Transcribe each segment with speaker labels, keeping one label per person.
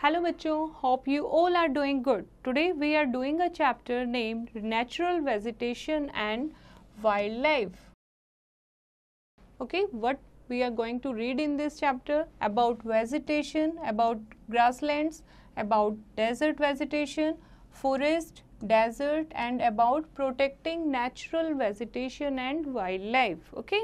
Speaker 1: Hello bachcho, hope you all are doing good. Today we are doing a chapter named Natural Vegetation and Wildlife. Okay, what we are going to read in this chapter about vegetation, about grasslands, about desert vegetation, forest, desert and about protecting natural vegetation and wildlife okay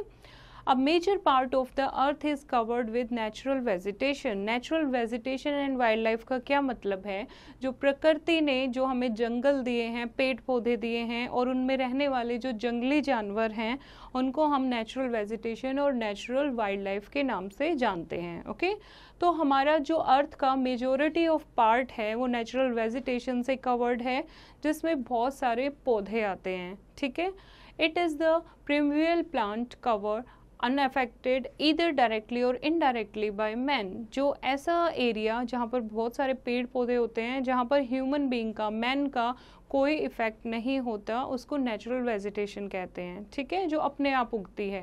Speaker 1: major part of the earth is covered with natural vegetation natural vegetation and wildlife का क्या मतलब है जो प्रकृति ने जो हमें जंगल दिए हैं पेड़ पौधे दिए हैं और उनमें रहने वाले जो जंगली जानवर हैं उनको हम नेचुरल वेजिटेशन और नेचुरल वाइल्ड लाइफ के नाम से जानते हैं ओके तो हमारा जो अर्थ का मेजोरिटी ऑफ पार्ट है वो नेचुरल वेजिटेशन से कवर्ड है जिसमें बहुत सारे पौधे आते हैं ठीक है it is the primeval plant cover unaffected इधर डायरेक्टली और इनडायरेक्टली बाय मैन जो ऐसा एरिया जहाँ पर बहुत सारे पेड़ पौधे होते हैं जहाँ पर ह्यूमन बींग का मैन का कोई इफ़ेक्ट नहीं होता उसको नेचुरल वेजिटेशन कहते हैं ठीक है जो अपने आप उगती है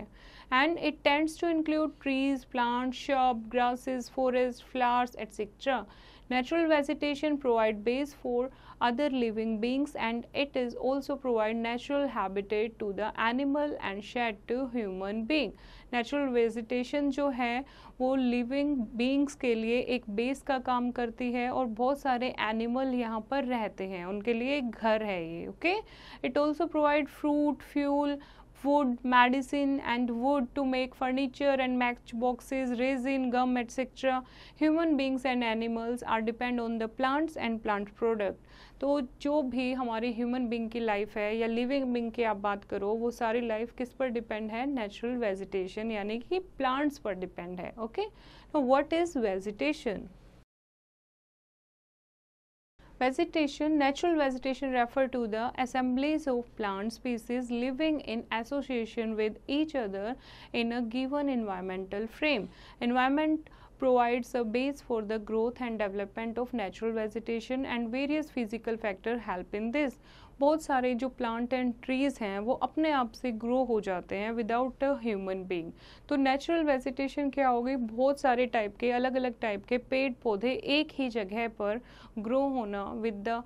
Speaker 1: and it tends to include trees plant shop grasses forest flowers etcetera natural vegetation provide base for other living beings and it is also provide natural habitat to the animal and shed to human being natural vegetation जो है वो living beings के लिए एक base का काम करती है और बहुत सारे एनिमल यहाँ पर रहते हैं उनके लिए एक घर है ये okay it also provide fruit fuel wood, medicine and wood to make furniture and match boxes resin, gum etc. Human beings and animals are depend on the plants and plant product. तो जो भी हमारे human being की life है या living being की आप बात करो वो सारी लाइफ किस पर डिपेंड है नेचुरल वेजिटेशन यानी कि प्लांट्स पर डिपेंड है ओके तो what is vegetation Vegetation, natural vegetation refer to the assemblies of plant species living in association with each other in a given environmental frame. Environment provides a base for the growth and development of natural vegetation and various physical factors help in this. बहुत सारे जो plant and trees हैं वो अपने आप से grow हो जाते हैं विदाउट अ ह्यूमन बींग तो नेचुरल वेजिटेशन क्या होगी बहुत सारे टाइप के अलग अलग टाइप के पेड़ पौधे एक ही जगह पर ग्रो होना विद द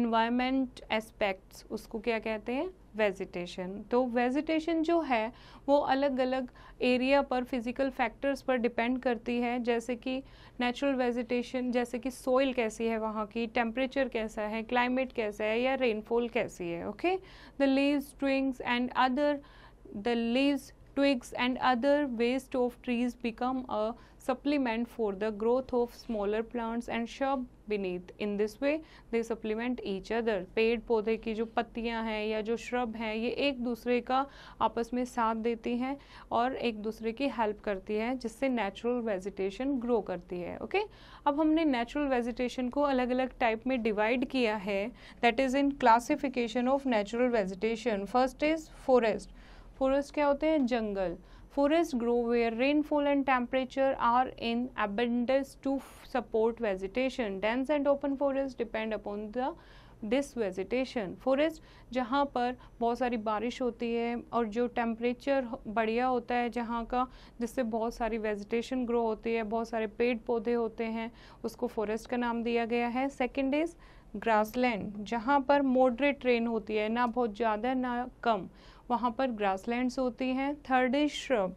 Speaker 1: इन्वायरमेंट एस्पेक्ट्स उसको क्या कहते हैं वेजिटेशन तो वेजिटेशन जो है वो अलग अलग एरिया पर फिज़िकल फैक्टर्स पर डिपेंड करती है जैसे कि नेचुरल वेजिटेशन जैसे कि सोइल कैसी है वहाँ की टेम्परेचर कैसा है क्लाइमेट कैसा है या रेनफॉल कैसी है okay the leaves twigs and other the leaves twigs and other waste of trees become a supplement for the growth of smaller plants and shrub beneath in this way they supplement each other पेड़ पौधे की जो पत्तियां हैं या जो shrub हैं ये एक दूसरे का आपस में साथ देती हैं और एक दूसरे की हेल्प करती है जिससे नेचुरल वेजिटेशन ग्रो करती है ओके okay? अब हमने नेचुरल वेजिटेशन को अलग अलग टाइप में डिवाइड किया है that is in classification of natural vegetation first is forest forest क्या होते हैं जंगल forest grow where rainfall and temperature are in abundance to support vegetation dense and open forest depend upon the this vegetation forest जहाँ पर बहुत सारी बारिश होती है और जो टेम्परेचर बढ़िया होता है जहाँ का जिससे बहुत सारी वेजिटेशन ग्रो होती है बहुत सारे पेड़ पौधे होते हैं उसको फॉरेस्ट का नाम दिया गया है सेकेंड इज़ ग्रासलैंड जहाँ पर मॉडरेट रेन होती है ना बहुत ज़्यादा ना कम वहाँ पर ग्रासलैंड्स होती हैं third is shrub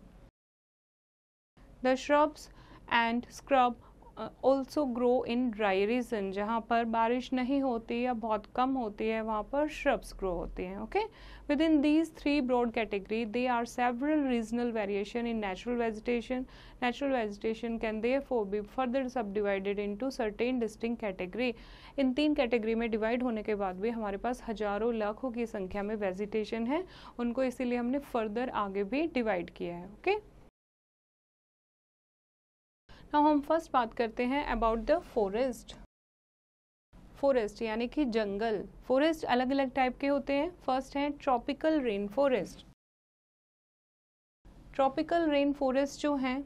Speaker 1: the shrubs and scrub also grow in dry region जहाँ पर बारिश नहीं होती या बहुत कम होती है वहाँ पर श्रब्स ग्रो होते हैं okay within these three broad category they are several regional variation in natural vegetation natural vegetation can they for be further subdivided into certain distinct category इन तीन category में divide होने के बाद भी हमारे पास हजारों लाखों की संख्या में वेजिटेशन है उनको इसीलिए हमने फर्दर आगे भी डिवाइड किया है ओके okay? ना हम फर्स्ट बात करते हैं अबाउट द फॉरेस्ट फॉरेस्ट यानी कि जंगल फॉरेस्ट अलग अलग टाइप के होते हैं फर्स्ट है tropical rain forest tropical rain forest जो हैं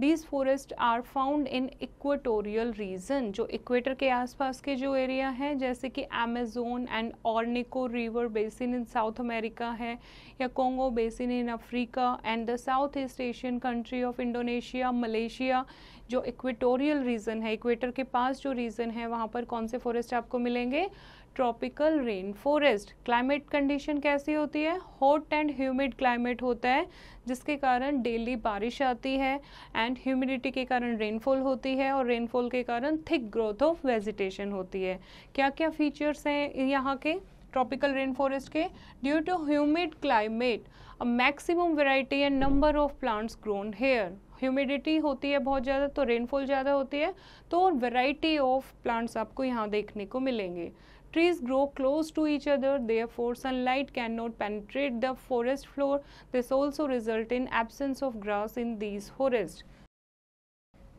Speaker 1: these forest are found in equatorial region जो इक्वेटर के आसपास के जो एरिया हैं जैसे कि Amazon and Orinoco river basin in South America है या Congo basin in Africa and the South East Asian country of Indonesia Malaysia जो इक्वेटोरियल रीजन है इक्वेटर के पास जो रीजन है वहाँ पर कौन से फॉरेस्ट आपको मिलेंगे tropical rain forest climate condition कैसी होती है हॉट एंड ह्यूमिड क्लाइमेट होता है जिसके कारण डेली बारिश आती है एंड ह्यूमिडिटी के कारण रेनफॉल होती है और रेनफॉल के कारण थिक ग्रोथ ऑफ वेजिटेशन होती है क्या क्या फीचर्स हैं यहाँ के ट्रॉपिकल रेन फॉरेस्ट के due to humid climate a maximum variety and number of plants grown here humidity होती है बहुत ज़्यादा तो रेनफॉल ज़्यादा होती है तो वैरायटी ऑफ प्लांट्स आपको यहाँ देखने को मिलेंगे trees grow close to each other therefore sunlight cannot penetrate the forest floor this also result in absence of grass in these forests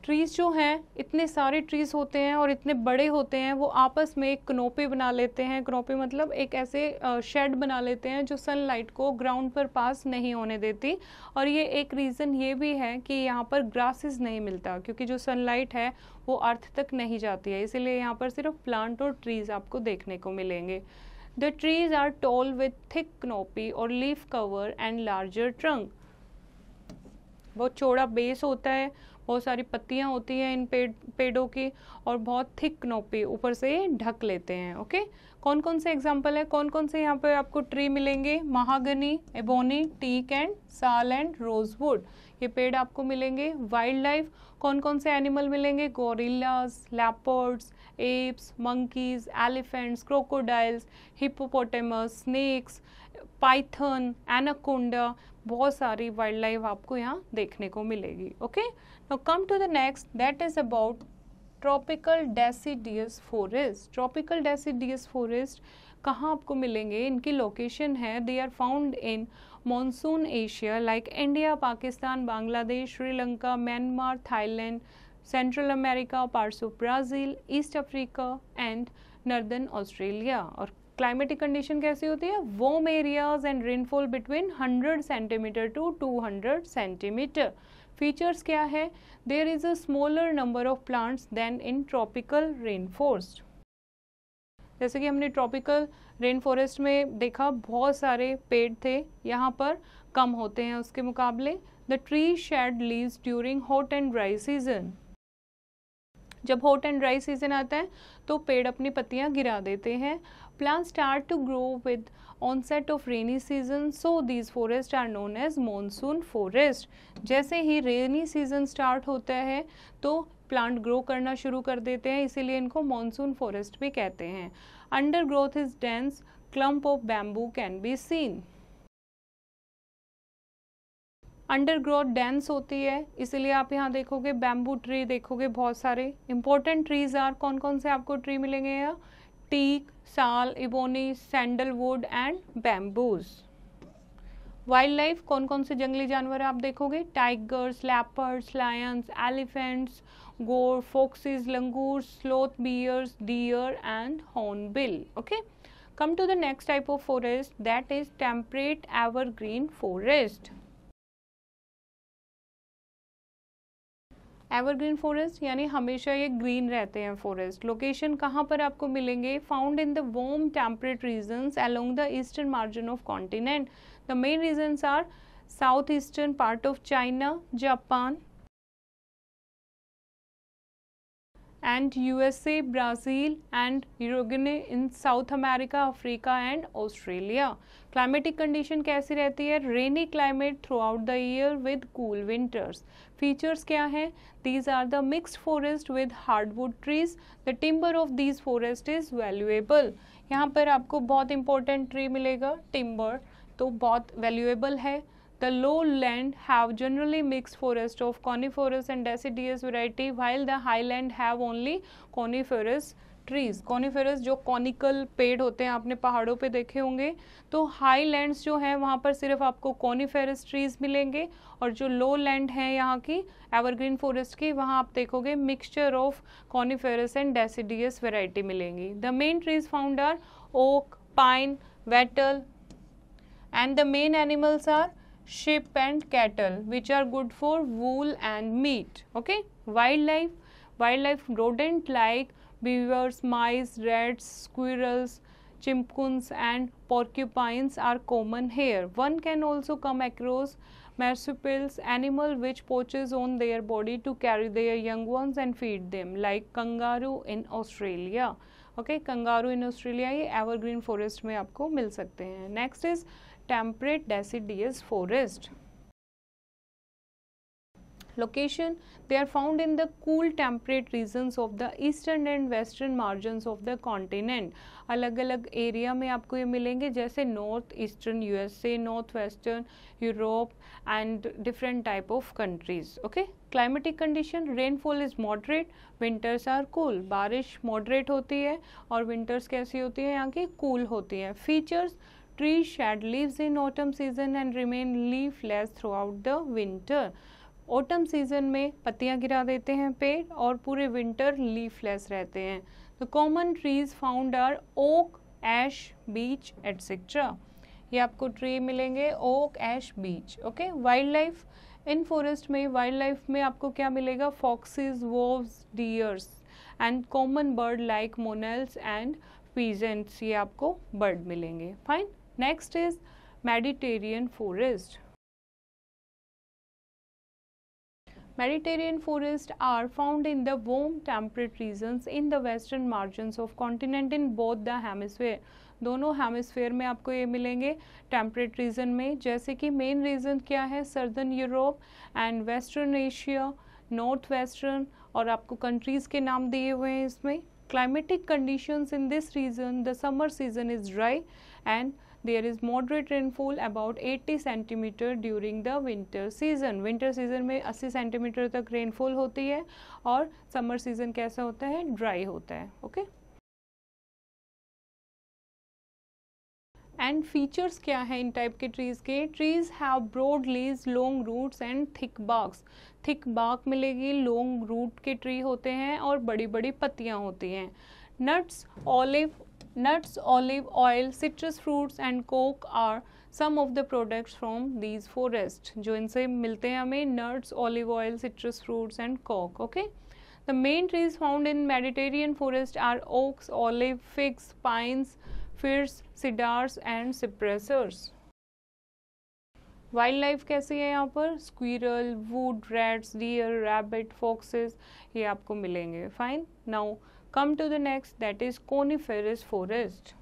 Speaker 1: trees जो हैं इतने सारे ट्रीज़ होते हैं और इतने बड़े होते हैं वो आपस में एक कनोपी बना लेते हैं कनोपी मतलब एक ऐसे शेड बना लेते हैं जो सनलाइट को ग्राउंड पर पास नहीं होने देती और ये एक रीज़न ये भी है कि यहाँ पर ग्रासेस नहीं मिलता क्योंकि जो सनलाइट है वो अर्थ तक नहीं जाती है इसीलिए यहाँ पर सिर्फ प्लांट और ट्रीज़ आपको देखने को मिलेंगे the trees are tall with thick canopy और leaf cover and larger trunk बहुत चौड़ा बेस होता है बहुत सारी पत्तियाँ होती हैं इन पेड़ पेड़ों की और बहुत थिक नोपी ऊपर से ढक लेते हैं ओके कौन कौन से एग्जाम्पल है कौन कौन से यहाँ पे आपको ट्री मिलेंगे mahogany ebony teak and sal and rosewood ये पेड़ आपको मिलेंगे वाइल्ड लाइफ कौन कौन से एनिमल मिलेंगे gorillas leopards apes monkeys elephants crocodiles hippopotamus snakes python anaconda बहुत सारी वाइल्ड लाइफ आपको यहाँ देखने को मिलेगी okay okay? Now come to the next that is about tropical deciduous forest tropical deciduous forest कहाँ आपको मिलेंगे इनकी लोकेशन है they are found in monsoon Asia like India Pakistan Bangladesh Sri Lanka Myanmar Thailand Central America parts of Brazil East Africa and northern Australia और climatic condition कैसी होती है warm areas and rainfall between 100 centimetre to 200 centimetre features क्या है there is a smaller number of plants than in tropical rain forest जैसे कि हमने tropical rain forest में देखा बहुत सारे पेड़ थे यहाँ पर कम होते हैं उसके मुकाबले the tree shed leaves during hot and dry season जब हॉट एंड ड्राई सीजन आता है तो पेड़ अपनी पत्तियाँ गिरा देते हैं plant start to grow with onset of rainy season so these forest are known as monsoon forest जैसे ही rainy season start होता है तो प्लांट ग्रो करना शुरू कर देते हैं इसीलिए इनको मॉनसून फॉरेस्ट भी कहते हैं undergrowth is dense clump of bamboo can be seen. Undergrowth dense होती है इसीलिए आप यहाँ देखोगे बैम्बू ट्री देखोगे बहुत सारे इंपॉर्टेंट ट्रीज आर कौन कौन से आपको ट्री मिलेंगे यहाँ teak, sal ebony sandalwood and bamboos wildlife कौन कौन से जंगली जानवर आप देखोगे tigers लैपर्स lions elephants gaur foxes langur sloth bears deer and hornbill okay to the next type of forest that is temperate evergreen forest evergreen forest यानी हमेशा ये ग्रीन रहते हैं फॉरेस्ट लोकेशन कहाँ पर आपको मिलेंगे found in the warm temperate regions along the eastern margin of continent the main regions are south eastern part of China Japan and USA, Brazil and Uruguay in South America, Africa and Australia. Climatic condition कैसी रहती है rainy climate throughout the year with cool winters features क्या है these are the mix forest with hardwood trees the timber of these forest is valuable यहाँ पर आपको बहुत important tree मिलेगा टिम्बर तो बहुत वैल्यूएबल है the lowland have generally mix forest of conifer and deciduous variety while the highland have only conifer trees coniferous जो conical पेड़ होते हैं आपने पहाड़ों पे देखे होंगे तो हाई लैंड्स जो हैं वहाँ पर सिर्फ आपको कॉनिफेरस ट्रीज मिलेंगे और जो लो लैंड है यहाँ की एवरग्रीन फॉरेस्ट की वहाँ आप देखोगे mixture of coniferous and deciduous variety मिलेंगी the main trees found are oak pine wattle and the animals are sheep and cattle which are good for wool and meat okay wildlife wildlife rodent like like beavers, mice, rats, squirrels, chimpanzees and porcupines are common here. One can also come across marsupials, animal which poaches on their body to carry their young ones and feed them like kangaroo in Australia. Okay, kangaroo in Australia, ये evergreen forest, में आपको मिल सकते हैं next is temperate location they are found in the cool temperate regions of the eastern and western margins of the continent अलग अलग area में आपको ये मिलेंगे जैसे north eastern U S A north western Europe and different type of countries okay climatic condition rainfall is moderate winters are cool बारिश moderate होती है और विंटर्स कैसी होती है यहाँ की कूल होती है features tree shed leaves in autumn season and remain leafless throughout the winter autumn season में पत्तियां गिरा देते हैं पेड़ और पूरे विंटर लीफलेस रहते हैं the common trees found are oak ash beech etcetera ये आपको ट्री मिलेंगे oak ash beech okay wildlife in forest में वाइल्ड लाइफ में आपको क्या मिलेगा foxes wolves deers and common bird like monals and pheasants ये आपको बर्ड मिलेंगे fine next is Mediterranean forest Mediterranean forests are found in the warm temperate regions in the western margins of continent in both the hemisphere. दोनों hemisphere में आपको ये मिलेंगे temperate region में जैसे कि मेन रीजन क्या है southern Europe and western Asia north western और आपको कंट्रीज के नाम दिए हुए हैं इसमें climatic conditions in this region the summer season is dry and there is moderate rainfall about 80 centimetre during the winter season winter season में 80 centimetre तक रेनफॉल होती है और समर सीजन कैसा होता है ड्राई होता है ओके okay? एंड फीचर्स क्या है इन टाइप के ट्रीज़ के trees have broad leaves long roots and thick barks thick bark मिलेगी लॉन्ग रूट के ट्री होते हैं और बड़ी बड़ी पत्तियाँ होती हैं nuts olive Nuts, olive oil, citrus fruits and coke are some of the products from these forests. जो इनसे मिलते हैं हमें nuts, olive oil, citrus fruits and coke. Okay. The main trees found in Mediterranean forest are oaks, olive, figs, pines, firs, cedars and cypresses. Wildlife कैसी है यहाँ पर squirrel wood rats deer rabbit foxes ये आपको मिलेंगे fine now Come to the next that is coniferous forest.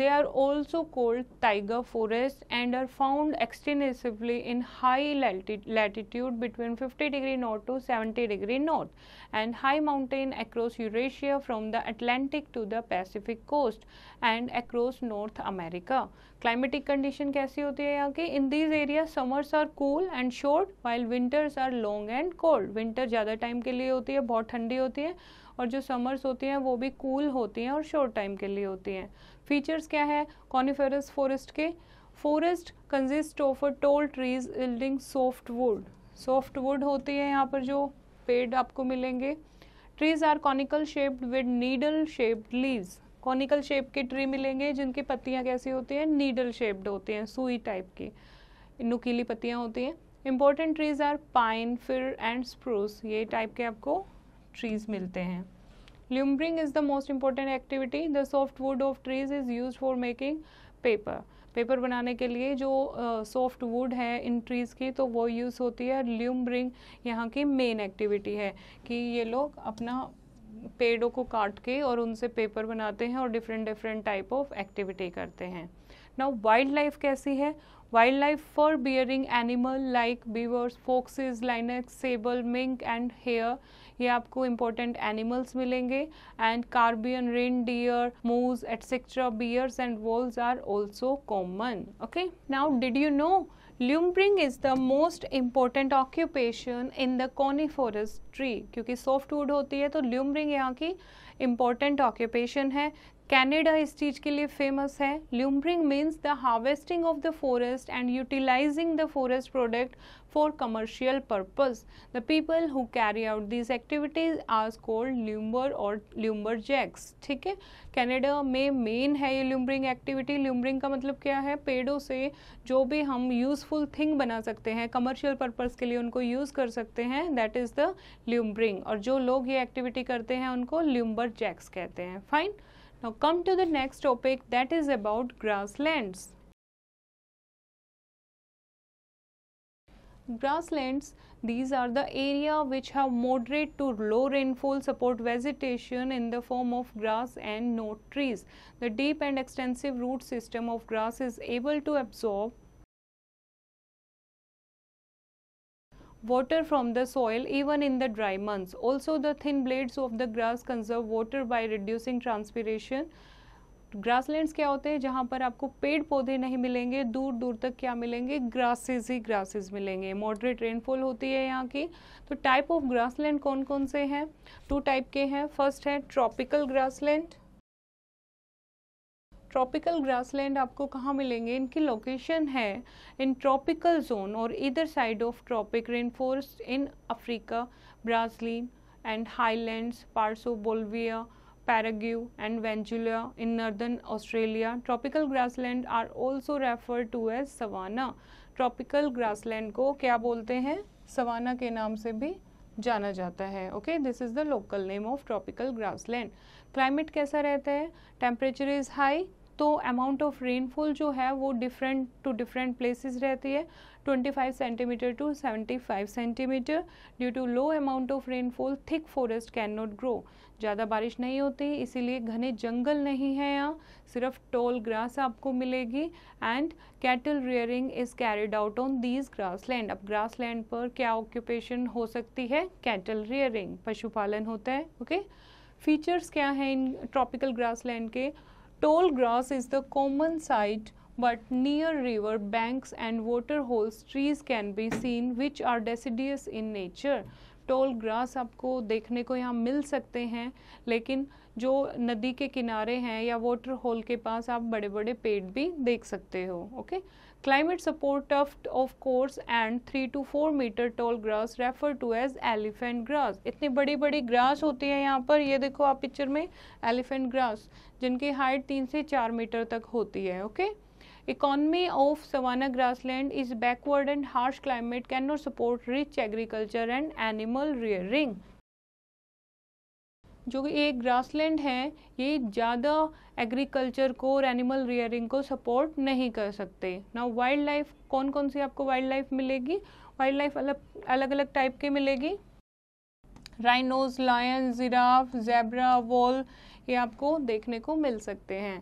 Speaker 1: They are also called tiger forests and are found extensively in high lati latitude between 50 degree north to 70 degree north and high mountain across Eurasia from the Atlantic to the Pacific coast and across North America climatic condition कैसी होती है यहाँ की in these area summers are cool and short while winters are long and cold winter ज़्यादा time के लिए होती है बहुत ठंडी होती है और जो समर्स होती हैं वो भी कूल cool होती हैं और शॉर्ट टाइम के लिए होती हैं फीचर्स क्या है कॉनिफेरस फॉरेस्ट के forest consist of tall trees yielding softwood softwood होती है यहाँ पर जो पेड़ आपको मिलेंगे trees are conical shaped with needle shaped leaves conical shape के ट्री मिलेंगे जिनकी पत्तियाँ कैसी होती हैं नीडल शेप्ड होती हैं सुई टाइप की नुकीली पत्तियाँ होती हैं important trees are pine fir and spruce ये टाइप के आपको ट्रीज़ मिलते हैं lumbering is the most important activity the softwood of trees is use for making paper paper बनाने के लिए जो सॉफ्ट uh, वुड है इन ट्रीज़ की तो वो यूज़ होती है ल्यूम्बरिंग यहाँ की मेन एक्टिविटी है कि ये लोग अपना पेड़ों को काट के और उनसे पेपर बनाते हैं और different different type of activity करते हैं नाउ वाइल्ड लाइफ कैसी है wildlife fur bearing animal like beavers foxes lynx sable mink and hare ये आपको इम्पोर्टेंट एनिमल्स मिलेंगे and caribou reindeer moose etcetera bears and wolves are also common okay now did you know lumbering is the most important occupation in the coniferous tree क्योंकि softwood होती है तो ल्यूम्बरिंग यहाँ की important occupation है Canada इस चीज़ के लिए फेमस है lumbering means the harvesting of the forest and utilising the forest product for commercial purpose. The people who carry out these activities are called lumber or lumberjacks. ठीक है Canada में main है ये ल्यूमरिंग activity ल्यूमरिंग का मतलब क्या है पेड़ों से जो भी हम यूजफुल थिंग बना सकते हैं कमर्शियल पर्पज़ के लिए उनको यूज़ कर सकते हैं दैट इज़ द ल्यूमरिंग और जो लोग ये एक्टिविटी करते हैं उनको ल्यूम्बर जैक्स कहते हैं fine now come to the next topic that is about grasslands grasslands, these are the area which have moderate to low rainfall support vegetation in the form of grass and no trees. The deep and extensive root system of grass is able to absorb water from the soil even in the dry months. Also the thin blades of the grass conserve water by reducing transpiration grasslands क्या होते हैं जहाँ पर आपको पेड़ पौधे नहीं मिलेंगे दूर दूर तक क्या मिलेंगे ग्रासेस ही ग्रासेस मिलेंगे मॉडरेट रेनफॉल होती है यहाँ की तो टाइप ऑफ ग्रासलैंड कौन कौन से हैं टू टाइप के हैं फर्स्ट है ट्रॉपिकल ग्रासलैंड ट्रॉपिकल ग्रासलैंड आपको कहाँ मिलेंगे इनकी लोकेशन है इन ट्रॉपिकल जोन और either side of tropic rainforest in Africa Brazil and highlands parts of Bolivia Bolivia paragu and Ventula in northern Australia. Tropical grassland are also referred to as savanna. Tropical grassland ko kya bolte hain savanna ke naam se bhi जाना जाता है okay this is the local name of tropical grassland climate कैसा रहता है temperature is high तो amount of rainfall जो है वो डिफरेंट टू डिफरेंट प्लेसेस रहती है 25 centimetre to 75 centimetre due to low amount of rainfall thick forest can not grow ज़्यादा बारिश नहीं होती इसीलिए घने जंगल नहीं है यहाँ सिर्फ टोल ग्रास आपको मिलेगी and cattle rearing is carried out on these grassland अब ग्रास लैंड पर क्या ऑक्यूपेशन हो सकती है कैटल रियरिंग पशुपालन होता है ओके फीचर्स क्या हैं इन ट्रॉपिकल ग्रास लैंड के tall grass is the common sight but near river banks and water holes trees can be seen which are deciduous in nature tall grass आपको देखने को यहाँ मिल सकते हैं लेकिन जो नदी के किनारे हैं या वाटर होल के पास आप बड़े बड़े पेड़ भी देख सकते हो okay climate support tough of course and three to four metre tall grass refer to as elephant grass इतनी बड़ी बड़ी ग्रास होती है यहाँ पर ये देखो आप पिक्चर में एलिफेंट ग्रास जिनकी हाइट तीन से चार मीटर तक होती है okay okay? economy of savanna grassland is backward and harsh climate cannot support rich agriculture and animal rearing जो ये ग्रासलैंड है ये ज़्यादा एग्रीकल्चर को और एनिमल रियरिंग को सपोर्ट नहीं कर सकते ना वाइल्ड लाइफ कौन कौन सी आपको वाइल्ड लाइफ मिलेगी वाइल्ड लाइफ अलग अलग अलग टाइप के मिलेगी rhinos lion giraffe zebra vole ये आपको देखने को मिल सकते हैं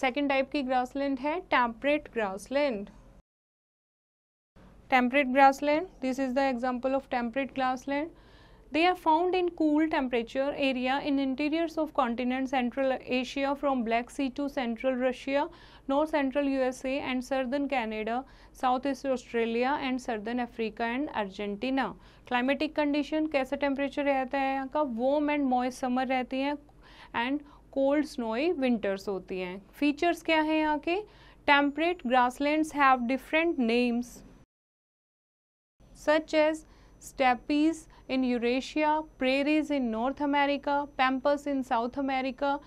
Speaker 1: सेकेंड टाइप की ग्रास लैंड है temperate grassland temperate grassland this is the example of temperate grassland they are found in cool temperature area in interiors of continent Central Asia from Black Sea to central Russia north central U USA and southern Canada south east Australia and southern Africa and Argentina climatic condition कैसा temperature रहता है यहाँ का warm and मॉइस summer रहती है and cold snowy winters होती हैं features क्या हैं यहाँ के temperate grasslands have different names such as steppes in Eurasia prairies in North America pampas in South America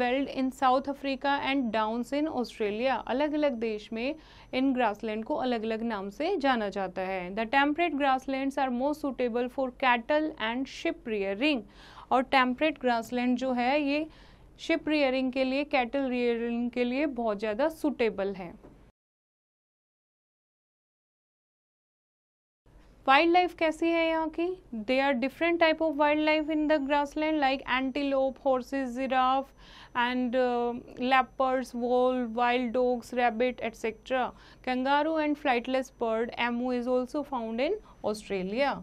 Speaker 1: veld in South Africa and downs in Australia अलग अलग देश में इन ग्रासलैंड को अलग अलग नाम से जाना जाता है the temperate grasslands are most suitable for cattle and sheep rearing और टेम्परेट ग्रासलैंड जो है ये शिप रियरिंग के लिए कैटल रियरिंग के लिए बहुत ज़्यादा सुटेबल हैं वाइल्ड लाइफ कैसी है यहाँ की they are different type of wildlife in the grassland like antelope horses giraffe and leopards vole wild dogs rabbit etcetera kangaroo and flightless bird emu is also found in Australia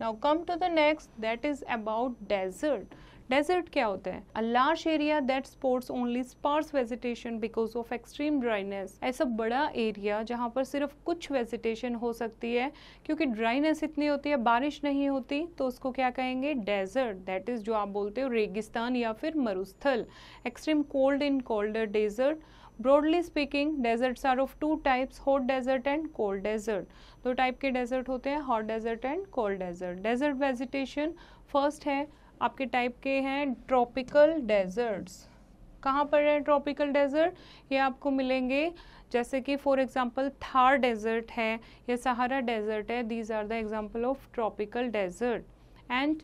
Speaker 1: now come to the next that is about desert desert क्या होता है a large area that supports only sparse vegetation because of extreme dryness ऐसा बड़ा area जहाँ पर सिर्फ कुछ vegetation हो सकती है क्योंकि ड्राइनेस इतनी होती है बारिश नहीं होती तो उसको क्या कहेंगे डेजर्ट दैट इज़ जो आप बोलते हो रेगिस्तान या फिर मरुस्थल extreme cold in colder desert broadly speaking deserts are of two types hot desert and cold desert दो टाइप के डेजर्ट होते हैं hot desert and cold desert desert vegetation first है आपके टाइप के हैं ट्रॉपिकल डेजर्ट्स कहाँ पर है ट्रॉपिकल डेजर्ट ये आपको मिलेंगे जैसे कि फॉर एग्जांपल थार डेजर्ट है या सहारा डेजर्ट है these are the example of tropical desert and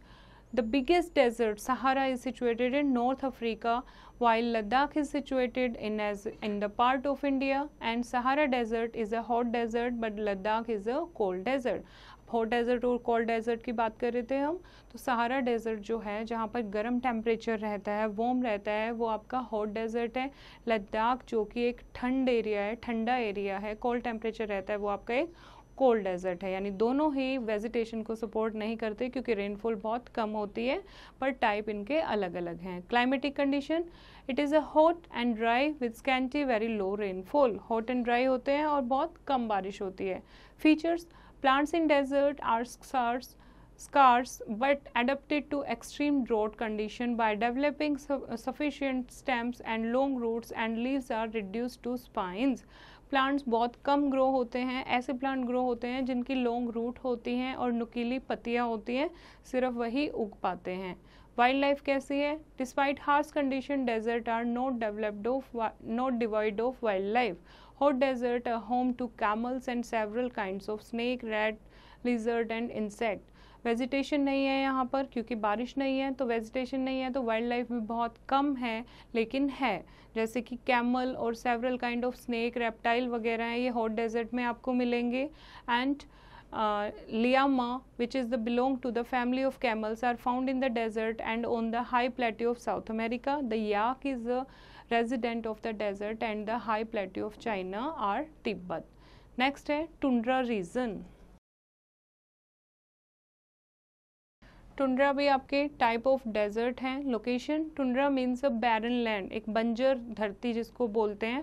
Speaker 1: the biggest desert Sahara is situated in North Africa while Ladakh is situated in as in the part of India and Sahara desert is a hot desert but Ladakh is a cold desert hot desert और cold desert की बात कर रहे थे हम तो Sahara desert जो है जहाँ पर गर्म टेम्परेचर रहता है वॉम रहता है वो आपका हॉट डेजर्ट है लद्दाख जो कि एक ठंड एरिया है ठंडा एरिया है कोल्ड टेम्परेचर रहता है वो आपका एक कोल्ड डेजर्ट है यानी दोनों ही वेजिटेशन को सपोर्ट नहीं करते क्योंकि रेनफॉल बहुत कम होती है पर टाइप इनके अलग अलग हैं climatic condition it is a hot and dry with scanty very low rainfall hot and dry होते हैं और बहुत कम बारिश होती है features Plants in desert are scarce, scarce but adapted to extreme drought condition by developing su sufficient stems and long roots and leaves are reduced to spines. Plants बहुत कम ग्रो होते हैं ऐसे प्लांट ग्रो होते हैं जिनकी long route होती हैं और नुकीली पत्तियां होती हैं सिर्फ वही उग पाते हैं वाइल्ड लाइफ कैसी है despite harsh condition desert are not developed of not devoid of wildlife hot desert home to camels and and kind of snake snake rat and insect vegetation नहीं है यहाँ पर क्योंकि बारिश नहीं है तो वेजिटेशन नहीं है तो वाइल्ड लाइफ भी बहुत कम है लेकिन है जैसे कि कैमल और several kind of snake reptile वगैरह हैं ये हॉट डेजर्ट में आपको मिलेंगे and llama which is the belong to the family of camels are found in the desert and on the high plateau of South America the yak is resident of the desert and the high plateau of China are Tibet. Next है tundra region tundra भी आपके type of desert हैं location tundra means a barren land एक बंजर धरती जिसको बोलते हैं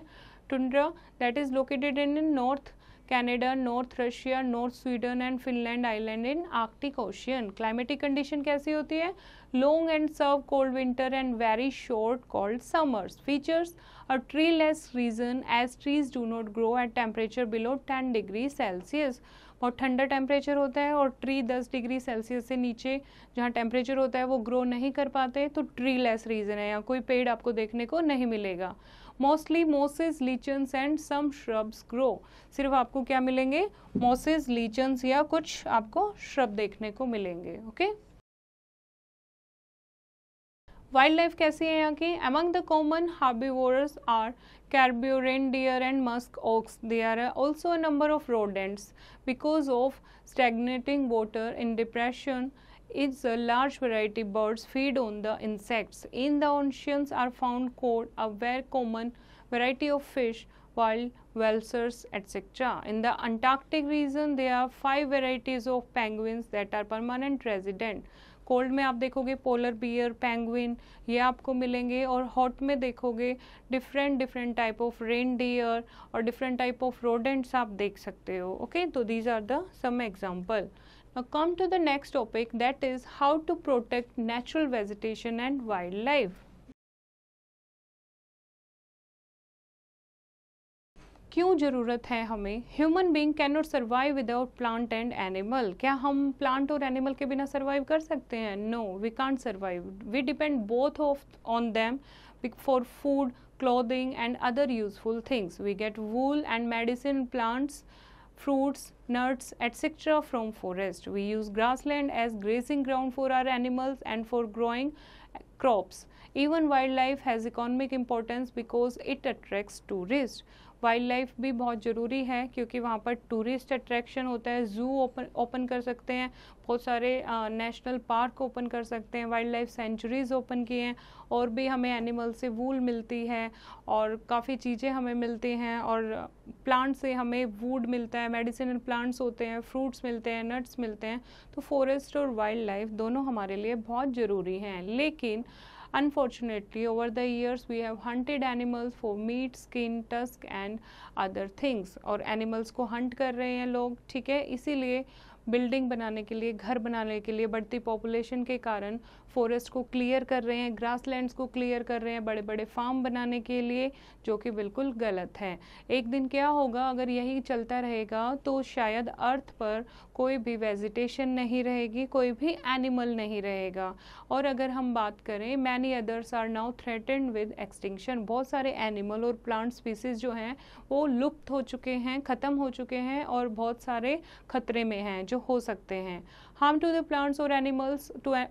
Speaker 1: tundra that is located in north Canada north Russia north Sweden and Finland island in Arctic Ocean climatic condition कैसी होती है long and severe cold winter and very short cold summers features a treeless region as trees do not grow at temperature below ten degree Celsius बहुत ठंडा temperature होता है और tree दस degree Celsius से नीचे जहाँ टेम्परेचर होता है वो ग्रो नहीं कर पाते तो ट्री लेस रीजन है या कोई पेड़ आपको देखने को नहीं मिलेगा mostly mosses lichens and some shrubs grow सिर्फ आपको क्या मिलेंगे मोसेज लीचन्स या कुछ आपको श्रब देखने को मिलेंगे ओके okay? वाइल्ड लाइफ कैसी है यहाँ की among the common herbivores are caribou deer and musk ox they are also number of rodents because of stagnating water in depression is a large variety birds feed on the insects. In the oceans are found cod, a very common variety of fish, wild whales etc. In the Antarctic region, there are five varieties of penguins that are permanent resident. Cold में आप देखोगे polar bear penguin ये आपको मिलेंगे और hot में देखोगे different different type of reindeer और डिफरेंट टाइप ऑफ रोडेंट्स आप देख सकते हो ओके तो these are the some example now come to the next topic that is how to protect natural vegetation and wildlife. क्यों ज़रूरत है हमें human being can not survive without plant and animal क्या हम प्लांट और animal के बिना survive कर सकते हैं no we can't survive we depend both of on them for food clothing and other useful things we get wool and medicine plants fruits, nuts, etc. from forest. We use grassland as grazing ground for our animals and for growing crops. Even wildlife has economic importance because it attracts tourists. Wildlife भी बहुत ज़रूरी है क्योंकि वहाँ पर tourist attraction होता है zoo open open कर सकते हैं बहुत सारे नेशनल पार्क ओपन कर सकते हैं वाइल्ड लाइफ सेंचुरीज़ ओपन किए हैं और भी हमें एनिमल से वूल मिलती है और काफ़ी चीज़ें हमें मिलती हैं और प्लांट से हमें वूड मिलता है मेडिसिनल प्लांट्स होते हैं फ्रूट्स मिलते हैं नट्स मिलते हैं तो फॉरेस्ट और वाइल्ड लाइफ दोनों हमारे लिए बहुत ज़रूरी हैं लेकिन Unfortunately, over the years we have hunted animals for meat, skin, tusk and other things और animals को hunt कर रहे हैं लोग ठीक है इसीलिए बिल्डिंग बनाने के लिए घर बनाने के लिए बढ़ती पॉपुलेशन के कारण फॉरेस्ट को क्लियर कर रहे हैं ग्रासलैंड्स को क्लियर कर रहे हैं बड़े बड़े फार्म बनाने के लिए जो कि बिल्कुल गलत है एक दिन क्या होगा अगर यही चलता रहेगा तो शायद अर्थ पर कोई भी वेजिटेशन नहीं रहेगी कोई भी एनिमल नहीं रहेगा और अगर हम बात करें many others are now threaten with extinction बहुत सारे एनिमल और प्लांट स्पीसीज जो हैं वो लुप्त हो चुके हैं ख़त्म हो चुके हैं और बहुत सारे खतरे में हैं जो हो सकते हैं harm to the plants animals to to an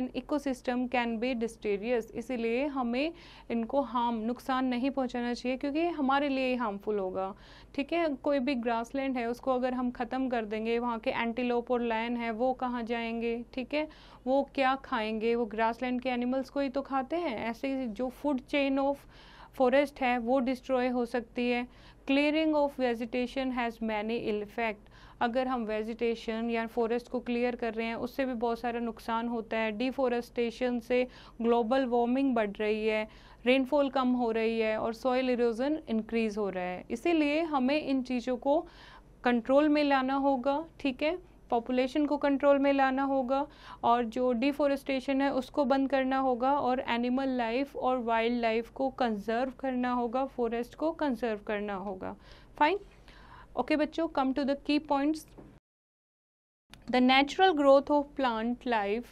Speaker 1: an ecosystem can be deleterious इसीलिए हमें इनको हार्म नुकसान नहीं पहुंचाना चाहिए क्योंकि हमारे लिए ही हार्मफुल होगा ठीक है कोई भी ग्रासलैंड है उसको अगर हम ख़त्म कर देंगे वहाँ के एंटीलोप और लैन है वो कहाँ जाएंगे ठीक है वो क्या खाएंगे वो ग्रासलैंड के एनिमल्स को ही तो खाते हैं ऐसे जो फूड चेन ऑफ फॉरेस्ट है वो डिस्ट्रॉय हो सकती है clearing of vegetation has many ill effect अगर हम वेजिटेशन या फॉरेस्ट को क्लियर कर रहे हैं उससे भी बहुत सारा नुकसान होता है डिफॉरेस्टेशन से ग्लोबल वार्मिंग बढ़ रही है रेनफॉल कम हो रही है और सॉइल इरोजन इंक्रीज़ हो रहा है इसीलिए हमें इन चीज़ों को कंट्रोल में लाना होगा ठीक है पॉपुलेशन को कंट्रोल में लाना होगा और जो डिफॉरेस्टेशन है उसको बंद करना होगा और एनिमल लाइफ और वाइल्ड लाइफ को कंजर्व करना होगा फॉरेस्ट को कंजर्व करना होगा फाइन ओके बच्चों come to the key points the natural growth of plant life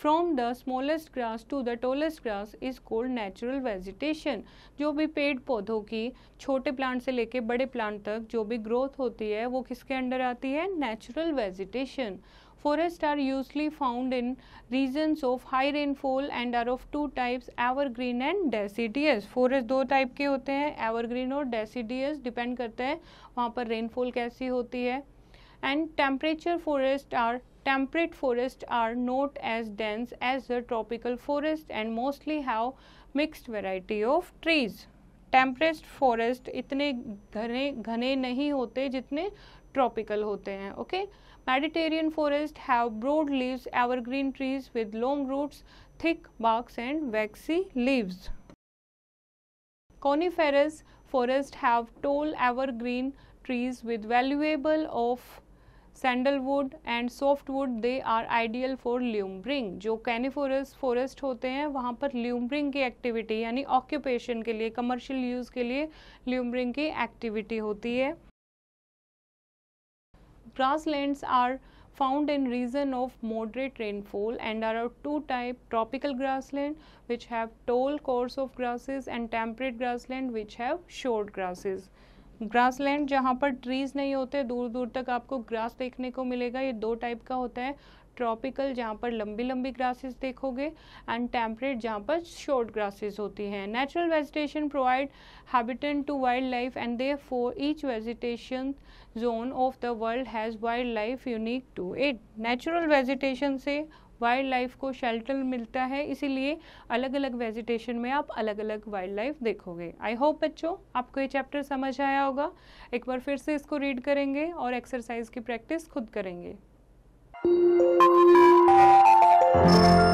Speaker 1: from the smallest grass to the tallest grass is called natural vegetation जो भी पेड़ पौधों की छोटे प्लांट से लेके बड़े प्लांट तक जो भी ग्रोथ होती है वो किसके अंडर आती है natural vegetation Forests are usually found in regions of high rainfall and are of two types evergreen and deciduous. Forest दो टाइप के होते हैं evergreen और deciduous depend करते हैं वहाँ पर rainfall कैसी होती है and temperature forest are temperate forest are not as dense as the tropical forest and mostly have mixed variety of trees. Temperate forest इतने घने घने नहीं होते जितने ट्रॉपिकल होते हैं okay okay? Mediterranean forests have broad leaves, evergreen trees with long roots, thick barks and waxy leaves. Coniferous forests have tall evergreen trees with valuable of sandalwood and softwood. They are ideal for lumbering. जो coniferous forest होते हैं वहाँ पर lumbering की activity यानी occupation के लिए commercial use के लिए lumbering की activity होती है Grasslands are found in region of moderate rainfall and there are two type tropical grassland which have tall course of grasses and temperate grassland which have short grasses grassland jahan par trees nahi hote dur dur tak aapko grass dekhne ko milega ye do type ka hota hai tropical जहाँ पर लंबी लंबी grasses देखोगे and temperate जहाँ पर short grasses होती हैं natural vegetation provide habitant to wildlife and they for each vegetation zone of the world has wildlife unique to it natural vegetation से वाइल्ड लाइफ को shelter मिलता है इसीलिए अलग अलग वेजिटेशन में आप अलग अलग वाइल्ड लाइफ देखोगे आई होप बच्चों आपको ये चैप्टर समझ आया होगा एक बार फिर से इसको रीड करेंगे और एक्सरसाइज की प्रैक्टिस खुद करेंगे thank you